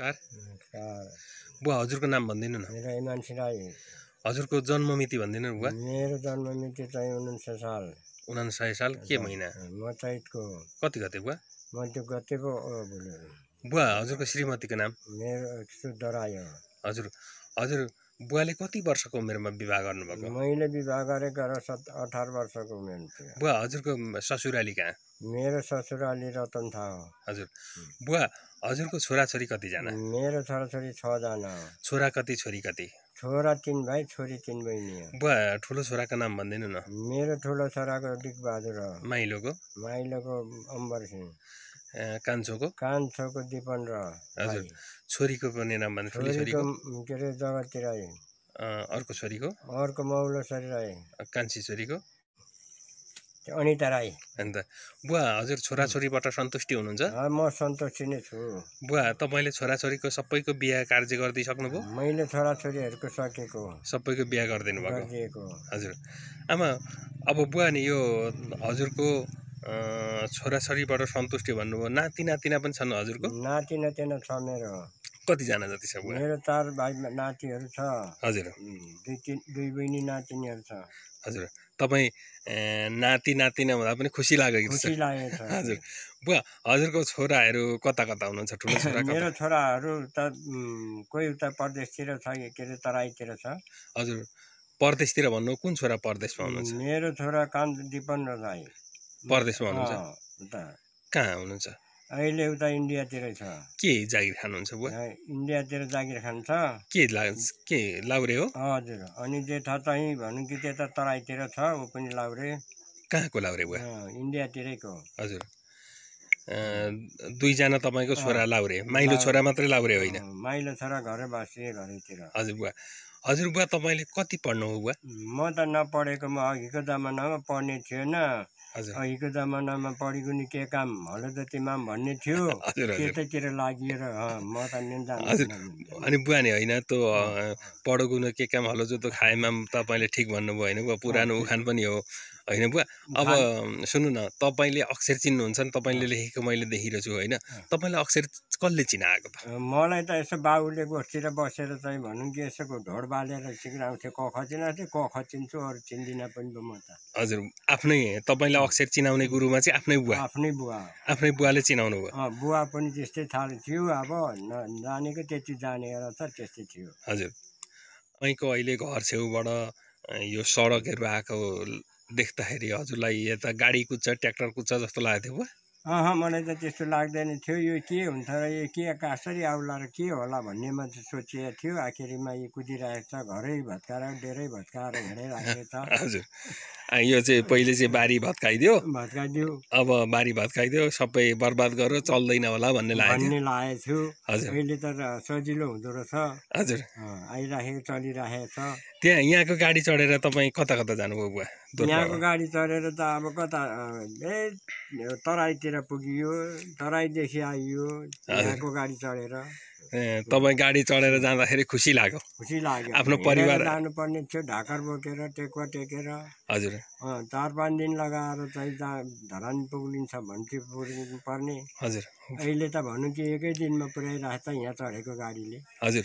car बुवा हजुरको नाम भनिदिनु न मेरो मान्छे राई हजुरको मिति भनिदिनु बुवा मेरो जन्म मिति चाहिँ उनान्सय साल उनान्सय साल के महिना म चैतको कति गते बुवा म त्यो गते पो बुवा हजुरको श्रीमतीको नाम मेरो सुधरायो हजुर हजुर बुवाले कति वर्षको उमेरमा विवाह गर्नुभएको मैले विवाह गरेको र अठार वर्षको उमेर बुवा हजुरको ससुराली कहाँ मेरो ससुराली रतन थाहा हो हजुर बुवा हजुरको छोराछोरी कतिजना मेरो छोराछोरी छजना हो छोरा कति छोरी कति छोरा तिन भाइ छोरी तिन बहिनी बुवा ठुलो छोराको नाम भनिदिनु न मेरो ठुलो छोराको डिकबहादुर हो माइलोको माइलोको अम्बर सिंह कान्छोको कान्छोको दिपन र हजुर छोरीको पनि नाम भन्नु छोरीको के अरे जगती राई अर्को छोरीको अर्को मौलो छोरी राई कान्छी छोरीको अनिता राई अन्त बुवा हजुर छोराछोरीबाट सन्तुष्टि हुनुहुन्छ म सन्तुष्टि नै छु बुवा तपाईँले छोराछोरीको सबैको बिहा कार्य गरिदिइसक्नुभयो मैले छोराछोरीहरूको सकेको सबैको बिहा गरिदिनु भएको हजुर आमा अब बुवा नि यो हजुरको छोराछोरीबाट सन्तुष्टि भन्नुभयो नाति नातिना पनि छन् हजुरको नाति नातिना छ मेरो कतिजना जति छ मेरो चार भाइ नातिहरू छ हजुर दुई तिन दुई बहिनी नातिनीहरू छ हजुर तपाईँ नाति नातिना हुँदा पनि खुसी लाग्यो लागेको छ हजुर बुवा हजुरको छोराहरू कता कता हुनुहुन्छ ठुलो छोरा मेरो छोराहरू त कोही उता परदेशतिर छ के अरे तराईतिर छ हजुर परदेशतिर भन्नु कुन छोरा परदेशमा हुनुहुन्छ मेरो छोरा कान्त दिपन राई परदेशमा हुनुहुन्छ कहाँ हुनुहुन्छ अहिले उता इन्डियातिरै छ के जागिर खानुहुन्छ बुवा इन्डियातिर जागिर खान्छ के के लाउरे हो हजुर अनि जेठा चाहिँ भनौँ कि त्यता तराईतिर छ ऊ पनि लाउरे कहाँको लाउरे बुवा इन्डियातिरैको हजुर दुईजना तपाईँको छोरा लाउरे माइलो छोरा मात्रै लाउरे होइन माइलो छोरा घरै बाँसे घरैतिर हजुर बुवा हजुर बुवा तपाईँले कति पढ्नु हो बुवा म त नपढेको म अघिको जमानामा पढ्ने थिएन अहिलेको जमानामा पढेको नि के काम हलो जतिमा माम भन्ने थियो त्यतैतिर लागिएर म त अनि बुवा नि होइन त्यो पढेको के काम हलो जो त खाएमा तपाईँले ठिक भन्नुभयो होइन पुरानो उखान पनि हो होइन बुवा अब सुन्नु न तपाईँले अक्षर चिन्नुहुन्छ नि तपाईँले लेखेको मैले देखिरहेको छु होइन तपाईँलाई अक्षर कसले चिनाएको मलाई त यसो बाबुले गोठतिर बसेर चाहिँ भनौँ कि यसो ढोड बालेर सिक्राउँथ्यो क ख चिनाएको क ख चिन्छु अरू चिन्दिनँ पनि म त हजुर आफ्नै तपाईँलाई अक्षर चिनाउने गुरुमा चाहिँ आफ्नै बुवा आफ्नै बुवा आफ्नै बुवाले चिनाउनु भयो बुवा पनि त्यस्तै थाहा थियो अब जानेको त्यति जानेर छ त्यस्तै थियो हजुर तपाईँको अहिले घर छेउबाट यो सडकहरू आएको देख्दाखेरि हजुरलाई यता गाडी कुद्छ ट्र्याक्टर कुद्छ जस्तो लागेको थियो अँ मलाई त त्यस्तो लाग्दैन थियो यो के हुन्छ र यो के कसरी आउला र के होला भन्नेमा त सोचिएको थियो आखिरीमा यो कुदिरहेको छ घरै भत्काएर डेरै भत्काएर हिँडिरहेको छ हजुर यो चाहिँ पहिले चाहिँ बारी भत्काइदियो भत्काइदियो अब बारी भत्काइदियो सबै बर्बाद गरेर चल्दैन होला भन्ने भन्ने लागेको थियो अहिले त सजिलो हुँदो रहेछ हजुर आइराखेको चलिरहेको छ त्यहाँ यहाँको गाडी चढेर तपाईँ कता कता जानुभयो बुवा यहाँको गाडी चढेर त अब कता तराईतिर पुगियो तराईदेखि आइयो यहाँको गाडी चढेर तपाईँ गाडी चढेर जाँदाखेरि खुसी लाग्यो खुसी लाग्यो आफ्नो परिवार जानुपर्ने थियो ढाकर बोकेर टेकुवा टेकेर हजुर चार पाँच दिन लगाएर चाहिँ धरान पुग्लिन्छ भन्थ्यो पुग्नु पर्ने हजुर अहिले त भनौँ कि एकै दिनमा पुऱ्याइरहेको छ यहाँ चढेको गाडीले हजुर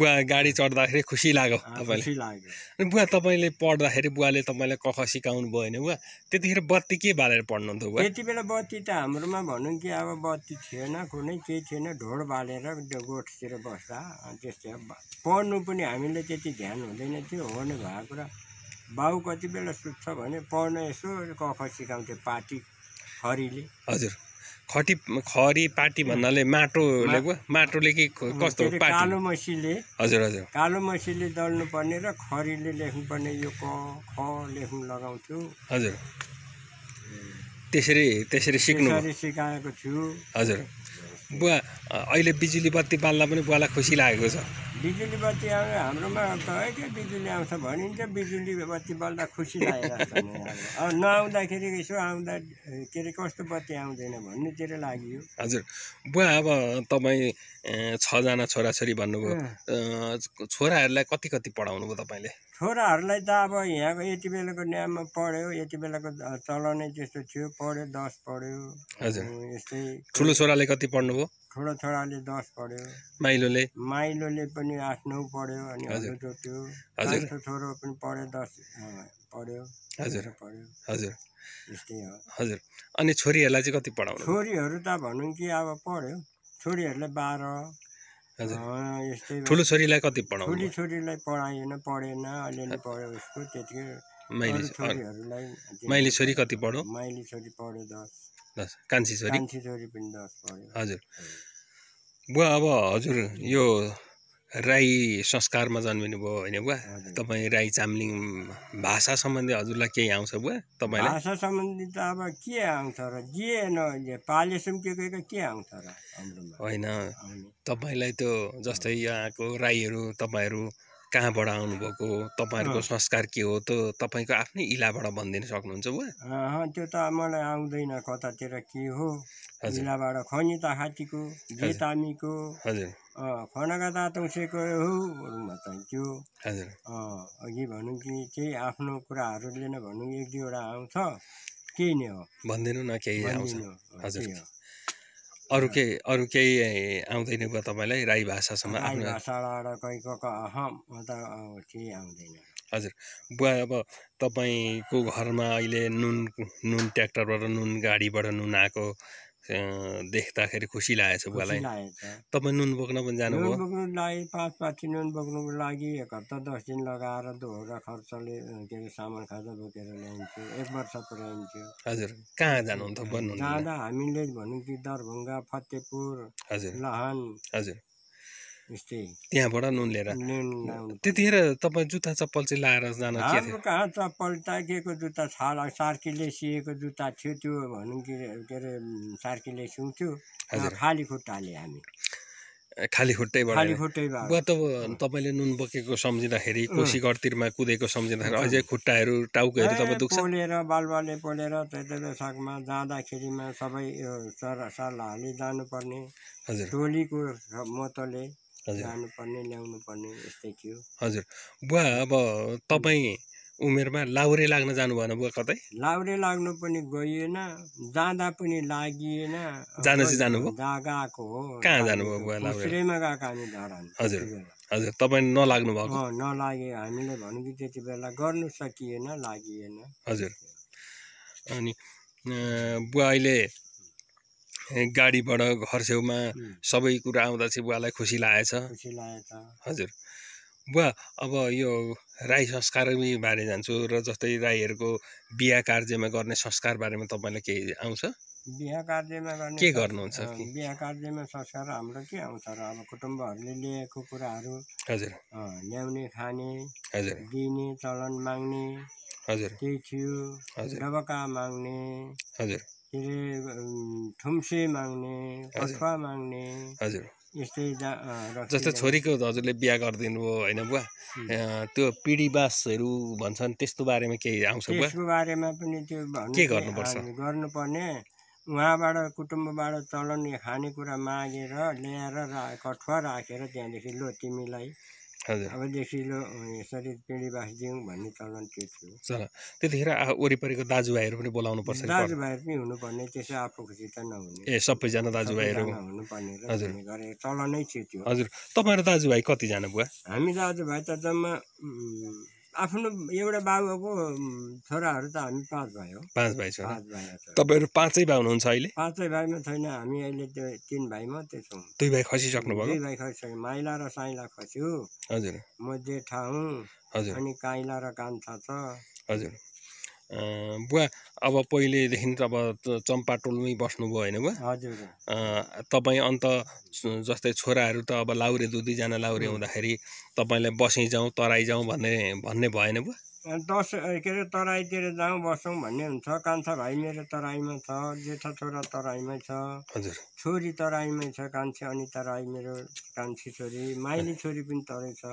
बुवा गाडी चढ्दाखेरि खुसी लाग्यो खुसी लाग्यो बुवा तपाईँले पढ्दाखेरि बुवाले तपाईँलाई कख सिकाउनु भयो भने बुवा त्यतिखेर बत्ती के बालेर पढ्नुहुन्थ्यो बुवा त्यति बेला बत्ती त हाम्रोमा भनौँ कि अब बत्ती थिएन कुनै केही थिएन ढोड बालेर गोठतिर बस्दा त्यस्तै पढ्नु पनि हामीले त्यति ध्यान हुँदैन थियो हो भएको र बाउ कति बेला सुत्छ भने पढ्न यसो कफ सिकाउँथ्यो पाटी खरीले हजुर खटी खरी पाटी भन्नाले माटोले माटोले के कस्तो कालो मसीले हजुर हजुर कालो मसीले पर्ने र खरीले लेख्नु पर्ने यो क ख लेख्नु लगाउँथ्यो हजुर त्यसरी त्यसरी सिक्नु सिकाएको थियो हजुर बुवा अहिले बिजुली बत्ती बाल्दा पनि बुवालाई खुसी लागेको छ बिजुली बत्ती आउने हाम्रोमा त है के बिजुली आउँछ भनिन्छ बिजुली बत्ती बल्दा खुसी लागेको छ अब नआउँदाखेरि यसो आउँदा के अरे कस्तो बत्ती आउँदैन भन्नेतिर लाग्यो हजुर बुवा अब तपाईँ छजना छोराछोरी भन्नुभयो छोराहरूलाई कति कति पढाउनु भयो तपाईँले छोराहरूलाई त अब यहाँको यति बेलाको न्यायमा पढ्यो यति बेलाको चलनै त्यस्तो थियो पढ्यो दस पढ्यो यस्तै ठुलो छोराले कति पढ्नुभयो ठुलो छोराले दस पढ्यो माइलोले माइलोले पनि आठ नौ पढ्यो अनि हजुर त्यो छोरो पनि पढ्यो दस पढ्यो हजुर पढ्यो हजुर हजुर अनि छोरीहरूलाई चाहिँ कति पढाउनु छोरीहरू त भनौँ कि अब पढ्यो छोरीहरूलाई बाह्र यस्तै ठुलो छोरीलाई कति पढाउनु ठुली छोरीलाई पढाएन पढेन अलिअलि पढ्यो उसको त्यतिकै माइली छोरीहरूलाई माइली छोरी कति पढ्यो माइली छोरी पढ्यो दस दस कान्छी छोरी कान्छी छोरी पनि दस पढ्यो हजुर बुवा अब हजुर यो राई संस्कारमा जन्मिनु भयो होइन बुवा तपाईँ राई चामलिङ भाषा सम्बन्धी हजुरलाई केही आउँछ बुवा तपाईँ भाषा सम्बन्धी त अब के आउँछ र जे पाले सुम्केको के आउँछ र होइन तपाईँलाई त्यो जस्तै यहाँको राईहरू तपाईँहरू कहाँबाट आउनुभएको तपाईँहरूको संस्कार के हो त तपाईँको आफ्नै इलाबाट भनिदिन सक्नुहुन्छ बुवा त्यो त मलाई आउँदैन कतातिर के हो इलाबाट खनी त हात्तीको हजुर खनाका तातौँसेको हो त्यो अघि भनौँ कि केही आफ्नो कुराहरूले नै भनौँ एक दुईवटा आउँछ केही नै हो भनिदिनु न केही आउँछ हजुर अरू केही अरू केही आउँदैन भयो तपाईँलाई राई भाषासम्म आफ्नो हजुर बुवा अब तपाईँको घरमा अहिले नुन नुन ट्र्याक्टरबाट नुन गाडीबाट नुन आएको देख्दाखेरि खुसी लागेछ बुवालाई तपाईँ नुन बोक्न पनि जानुभयो बोक्नुको लागि पाँच दिन नुन बोक्नुको लागि एक हप्ता दस दिन लगाएर दोहोरा खर्चले के अरे सामान खाजा बोकेर ल्याइन्थ्यो एक वर्ष पुऱ्याइन्थ्यो हजुर कहाँ जानुहुन्छ भन्नु जाँदा हामीले भनौँ कि दरभङ्गा फतेहपुर लहान हजुर त्यहाँबाट नुन लिएर त्यतिखेर तपाईँ जुत्ता चप्पल चाहिँ लाएर जान हाम्रो कहाँ चप्पल टाकिएको जुत्ता छ सार्कीले सिएको जुत्ता थियो त्यो भनौँ कि के अरे सार्कीले सिउँथ्यो खाली खुट्टाले हामी खाली खुट्टैबाट वा त तपाईँले नुन बोकेको सम्झिँदाखेरि कोसी घरतिरमा कुदेको सम्झिँदाखेरि अझै खुट्टाहरू टाउकोहरू तपाईँ दुख्छ पोलेर बालबाले पोलेर त्यति सागमा जाँदाखेरिमा सबै सर सल्लाहले जानुपर्ने हजुर टोलीको मतले जानुपर्ने ल्याउनु पर्ने यस्तै थियो हजुर बुवा अब तपाईँ उमेरमा लाउरे लाग्न जानु भएन बुवा कतै लाउरे लाग्नु पनि गइएन जाँदा पनि लागिएन जान चाहिँ जानुभयो गएको हो कहाँ जानुभयो बुवा लाउरेमा गएको हामी धरान हजुर हजुर तपाईँ नलाग्नु भएको नलागे हामीले भन्यो कि त्यति बेला गर्नु सकिएन लागिएन हजुर अनि बुवा अहिले गाडीबाट घर छेउमा सबै कुरा आउँदा चाहिँ बुवालाई खुसी लागेछ हजुर बुवा अब यो राई संस्कारमै बारे जान्छु र जस्तै राईहरूको बिहा कार्यमा गर्ने संस्कार बारेमा तपाईँलाई केही आउँछ बिहा कार्यमा गर्ने के गर्नुहुन्छ बिहा कार्यमा संस्कार हाम्रो के आउँछ र अब कुटुम्बहरूले ल्याएको कुराहरू हजुर ल्याउने खाने हजुर दिने चलन माग्ने हजुर त्यही थियो हजुर माग्ने हजुर के अरे थुम्से माग्ने अथवा माग्ने हजुर जस्तो छोरीको हजुरले बिहा गरिदिनु भयो होइन बुवा त्यो पिँढीवासहरू भन्छन् त्यस्तो बारेमा केही आउँछ त्यसको बारेमा पनि त्यो के गर्नुपर्छ गर्नुपर्ने उहाँबाट कुटुम्बबाट चलन खानेकुरा मागेर ल्याएर रा कठुवा राखेर त्यहाँदेखि लो तिमीलाई अब देखिलो यसरी पिँढी दिउँ भन्ने चलन त्यो थियो चल त्यतिखेर वरिपरिको दाजुभाइहरू पनि बोलाउनु पर्छ दाजुभाइ पनि हुनुपर्ने त्यसै आफू खुसी त नहुने ए सबैजना दाजुभाइहरू हुनुपर्ने गरे चलनै थियो त्यो हजुर तपाईँहरू दाजुभाइ कतिजना भयो हामी दाजुभाइ त जम्मा आफ्नो एउटा बाबुको छोराहरू त हामी पाँच भयो पाँच भाइ छोरा तपाईँहरू पाँचै भाइ हुनुहुन्छ अहिले पाँचै भाइमा छैन हामी अहिले त्यो तिन भाइमा छौँ दुई भाइ खसिसक्नु भयो दुई भाइ खसिसक्यो माइला र साइला खस्यो हजुर म जेठा हुँ हजुर अनि काइला र कान्छा छ हजुर बुवा अब पहिलेदेखि त अब चम्पा टोलमै बस्नुभयो होइन तपाईँ अन्त जस्तै छोराहरू त अब लाउरे दुई दुईजना लाउरे हुँदाखेरि तपाईँलाई बसै जाउँ तराई जाउँ भन्ने भन्ने भएन भयो दस के अरे तराईतिर जाउँ बसौँ भन्ने हुन्छ कान्छा भाइ मेरो तराईमा छ जेठा छोरा तराईमै छ हजुर छोरी तराईमै छ कान्छी अनि तराई मेरो कान्छी छोरी माइली छोरी पनि तराई छ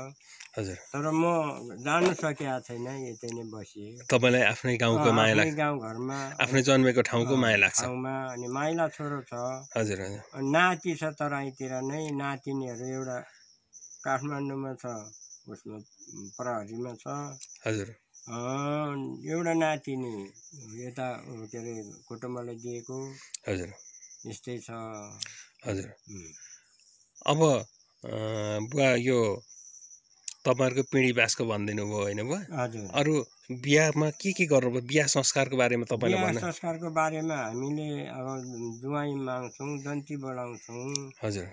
हजुर तर म जानु सकेको छैन यतै नै बसेँ तपाईँलाई आफ्नै गाउँको माया लाग्छ घर घरमा आफ्नो जन्मेको ठाउँको माया लाग्छ ठाउँमा अनि माइला छोरो छ हजुर हजुर नाति छ तराईतिर नै नातिनीहरू एउटा काठमाडौँमा छ उसमा प्रहरीमा छ हजुर एउटा नातिनी यता के अरे कुटुम्बलाई दिएको हजुर यस्तै छ हजुर अब बुवा यो तपाईँहरूको पिँढी बासको भनिदिनु भयो होइन भयो अरू बिहामा के के गर्नु भयो बिहा संस्कारको बारेमा तपाईँले भन्नु संस्कारको बारेमा हामीले अब दुवाई माग्छौँ जन्ती बोलाउँछौँ हजुर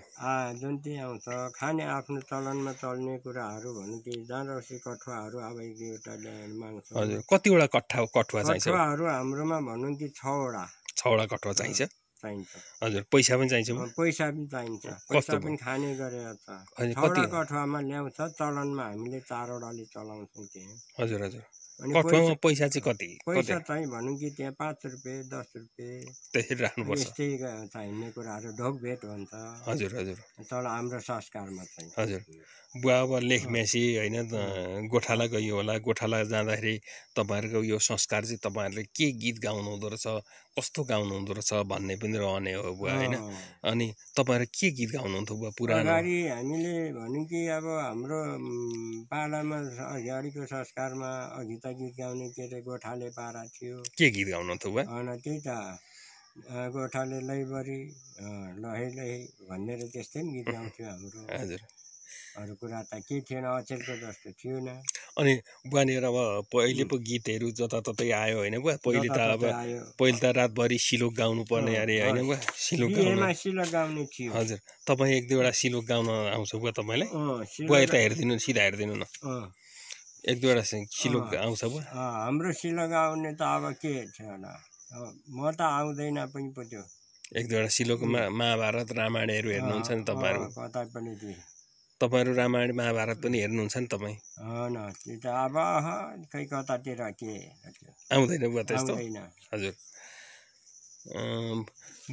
जन्ती आउँछ खाने आफ्नो चलनमा चल्ने कुराहरू भनौँ ती जाँदसी कठुवाहरू अब ल्याएर माग्छौँ हजुर कतिवटा कठुवा कठुवा चाहिन्छ कठुवाहरू हाम्रोमा भनौँ कि छवटा छवटा कठुवा चाहिन्छ चाहिन्छ हजुर पैसा पनि चाहिन्छ पैसा पनि चाहिन्छ पैसा पनि खाने गरेर छ छवटा कठुवामा ल्याउँछ चलनमा हामीले चारवटाले चलाउँछौँ त्यहाँ हजुर हजुर अनि पैसा चाहिँ कति पैसा चाहिँ भनौँ कि त्यहाँ पाँच रुपियाँ दस रुपियाँ यस्तै चाहिने कुराहरू ढोकभेट हुन्छ हजुर हजुर तर हाम्रो संस्कारमा चाहिँ हजुर बुवा अब लेख मेसी होइन गोठाला गयो होला गोठाला जाँदाखेरि तपाईँहरूको यो संस्कार चाहिँ तपाईँहरूले के गीत गाउनु हुँदो रहेछ कस्तो गाउनु हुँदो रहेछ भन्ने पनि रहने हो बुवा होइन अनि तपाईँहरू के गीत गाउनुहुन्थ्यो बुवा पुरानो अगाडि हामीले भन्यौँ कि अब हाम्रो पालामा अगाडिको संस्कारमा अघि त गीत गाउने के अरे गोठाले पारा थियो के गीत गाउनुहुन्थ्यो बुवा त्यही त गोठाले लैबरी लहै लै भनेर त्यस्तै गीत गाउँथ्यो हाम्रो हजुर अरू कुरा त के थिएन अचेलको जस्तो थिएन अनि बुवानीहरू अब पहिले पो गीतहरू जताततै आयो होइन बुवा पहिले त अब पहिले त रातभरि सिलोक गाउनु पर्ने अरे होइन बुवा सिलोक सिलोक गाउनु थियो हजुर तपाईँ एक दुईवटा सिलोक गाउन आउँछ बुवा तपाईँलाई बुवा यता हेरिदिनु सिधा हेरिदिनु न एक दुईवटा सिलोक आउँछ बुवा हाम्रो सिलोक आउने त अब के थिएन म त आउँदैन पनि पो त्यो एक दुईवटा सिलोकमा महाभारत रामायणहरू हेर्नुहुन्छ नि तपाईँहरू कतै पनि तपाईँहरू रामायण महाभारत पनि हेर्नुहुन्छ नि तपाईँ त्यो त अब खै कतातिर के आउँदैन बुवा त्यस्तो हजुर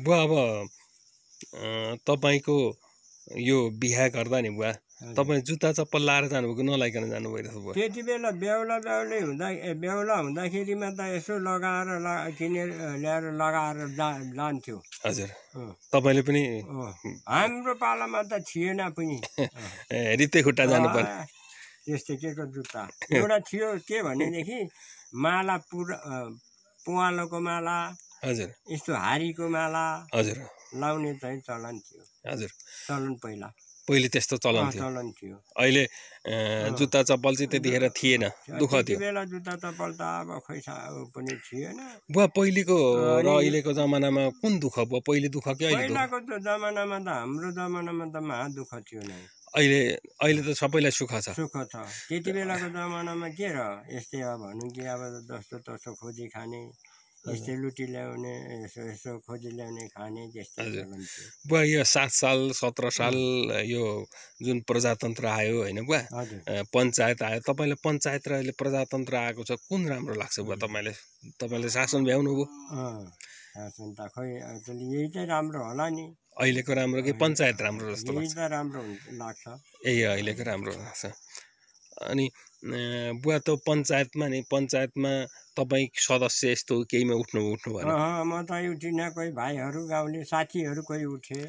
बुवा अब तपाईँको यो बिहा गर्दा नि बुवा तपाईँ जुत्ता चप्पल लाएर जानुभएको नलाइकन जानुभएको त्यति बेला बेहुला बेहुली हुँदा बेहुला हुँदाखेरिमा त यसो लगाएर ला किनेर ल्याएर लगाएर जा जान्थ्यो हजुर तपाईँले पनि हाम्रो पालामा त थिएन पनि रित्ते खुट्टा जानु पर्ने त्यस्तै के को जुत्ता एउटा थियो के भनेदेखि माला पुरा पुवालोको माला हजुर यस्तो हारीको माला हजुर लाउने चाहिँ चलन थियो हजुर चलन पहिला पहिले त्यस्तो चलन थियो अहिले जुत्ता चप्पल चाहिँ त्यतिखेर थिएन दुःख थियो जुत्ता चप्पल त अब खै पनि थिएन बुवा पहिलेको र अहिलेको जमानामा कुन दुःख बुवा पहिले दुःख कि अहिलेको जमानामा त हाम्रो जमानामा त महा थियो नै अहिले अहिले त सबैलाई सुख छ सुख छ त्यति बेलाको जमानामा के र यस्तै अब भनौँ कि अब जस्तो तस्तो खोजी खाने यस्तै लुटी ल्याउने यसो यसो खोजी ल्याउने खाने त्यस्तो बुवा यो सात साल सत्र साल यो जुन प्रजातन्त्र आयो होइन बुवा पञ्चायत आयो तपाईँले पञ्चायत र अहिले प्रजातन्त्र आएको छ कुन राम्रो लाग्छ बुवा तपाईँले तपाईँले शासन भ्याउनु भयो शासन त खै यही चाहिँ राम्रो होला नि अहिलेको राम्रो कि पञ्चायत राम्रो जस्तो लाग्छ राम्रो लाग्छ ए अहिलेको राम्रो लाग्छ अनि बुवा त पञ्चायतमा नि पञ्चायतमा तपाईँ सदस्य यस्तो केहीमा उठ्नु उठ्नु भएन म त उठिनँ कोही भाइहरू गाउँले साथीहरू कोही उठे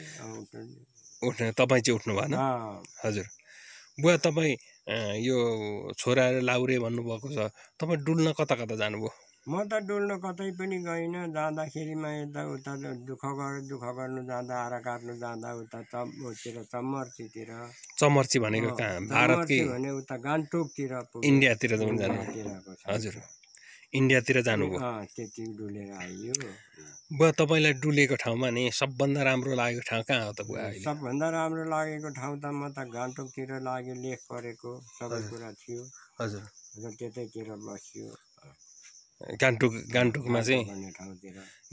उठ्ने तपाईँ चाहिँ उठ्नु भएन हजुर बुवा तपाईँ यो छोरा लाउरे भन्नुभएको छ तपाईँ डुल्न कता कता जानुभयो म त डुल्नु कतै पनि गइनँ जाँदाखेरिमा यताउता दुःख गर दुःख गर्नु जाँदा आरा काट्नु जाँदा उता चम्बोतिर चम्मर्चीतिर चम्मर्ची भनेको कहाँ भारतकै भने उता गान्तोकतिर इन्डियातिर हजुर इन्डियातिर जानुभयो त्यति डुलेर आइयो बुवा तपाईँलाई डुलेको ठाउँमा नि सबभन्दा राम्रो लागेको ठाउँ कहाँ हो त बुवा सबभन्दा राम्रो लागेको ठाउँ त म त गान्तोकतिर लाग्यो लेख परेको सबै कुरा थियो हजुर र त्यतैतिर बस्यो गान्तोक गान्तोकमा चाहिँ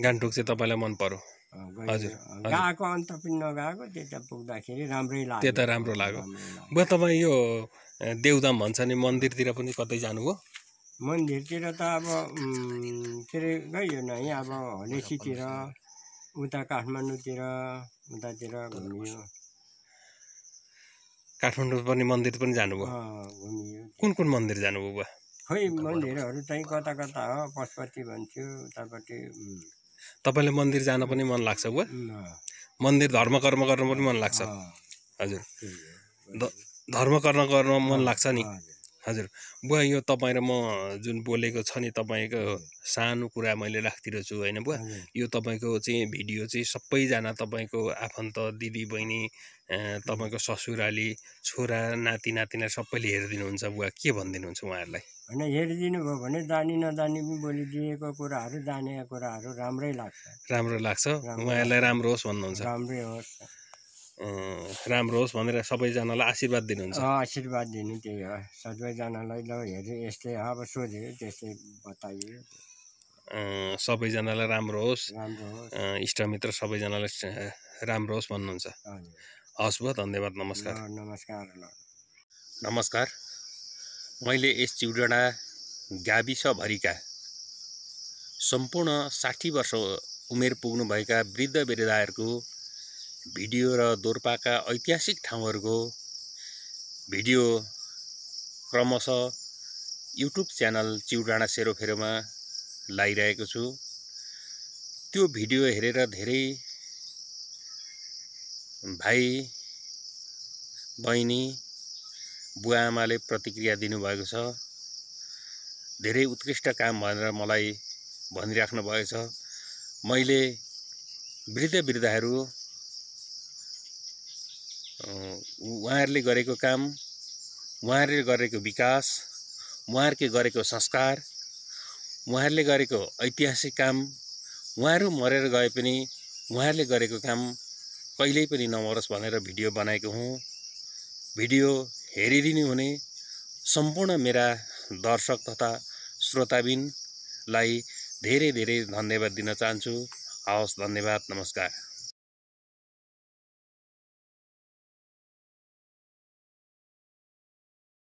गान्तोक चाहिँ तपाईँलाई मन पर्यो हजुर गएको अन्त पनि नगएको त्यता पुग्दाखेरि राम्रै लाग्यो त्यता राम्रो लाग्यो बा तपाईँ यो देउदाम भन्छ नि मन्दिरतिर पनि कतै जानुभयो मन्दिरतिर त अब के अरे गयो न यहाँ अब हलेसीतिर उता काठमाडौँतिर उतातिर घुमियो काठमाडौँ पनि मन्दिर पनि जानुभयो घुमियो कुन कुन मन्दिर जानुभयो बुवा खोइ मन्दिरहरू चाहिँ कता कता हो पशुपति भन्छु उतापट्टि तपाईँले मन्दिर जान पनि मन लाग्छ बुवा मन्दिर धर्म कर्म गर्नु पनि मन लाग्छ हजुर धर्म कर्म गर्न मन लाग्छ नि हजुर बुवा यो तपाईँ र म जुन बोलेको छ नि तपाईँको सानो कुरा मैले राखिदिरहेछु होइन बुवा यो तपाईँको चाहिँ भिडियो चाहिँ सबैजना तपाईँको आफन्त दिदी बहिनी तपाईँको ससुराली छोरा नाति नातिना सबैले हेरिदिनुहुन्छ बुवा के भनिदिनुहुन्छ उहाँहरूलाई होइन हेरिदिनु भयो भने जानी नजानी पनि बोलिदिएको कुराहरू जानेको कुराहरू राम्रै लाग्छ राम्रो लाग्छ उहाँहरूलाई राम्रो होस् भन्नुहुन्छ राम्रै होस् राम्रो होस् भनेर सबैजनालाई आशीर्वाद दिनुहुन्छ आशीर्वाद दिनु त्यही हो सबैजनालाई ल हेऱ्यो यस्तै अब सोध्यो त्यस्तै बताइयो सबैजनालाई राम्रो होस् राम्रो इष्टमित्र सबैजनालाई राम्रो होस् भन्नुहुन्छ हस् भयो धन्यवाद नमस्कार नमस्कार नमस्कार मैले यस चिउडा गाविसभरिका सम्पूर्ण साठी वर्ष उमेर पुग्नुभएका वृद्ध वृद्धाहरूको भिडियो र दोर्पाका ऐतिहासिक ठाउँहरूको भिडियो क्रमशः युट्युब च्यानल चिउडाँडा सेरोफेरोमा लगाइरहेको छु त्यो भिडियो हेरेर धेरै भाइ बहिनी बुवा आमाले प्रतिक्रिया दिनुभएको छ धेरै उत्कृष्ट काम भनेर मलाई भनिराख्नु भएको छ मैले वृद्ध वृद्धाहरू उहाँहरूले गरेको काम उहाँहरूले गरेको विकास उहाँहरूले गरेको संस्कार उहाँहरूले गरेको ऐतिहासिक काम उहाँहरू मरेर गए पनि उहाँहरूले गरेको काम कहिल्यै पनि नमरोस् भनेर भिडियो बनाएको हुँ भिडियो हेरिदिनु हुने सम्पूर्ण मेरा दर्शक तथा श्रोताबिनलाई धेरै धेरै धन्यवाद दिन चाहन्छु हवस् धन्यवाद नमस्कार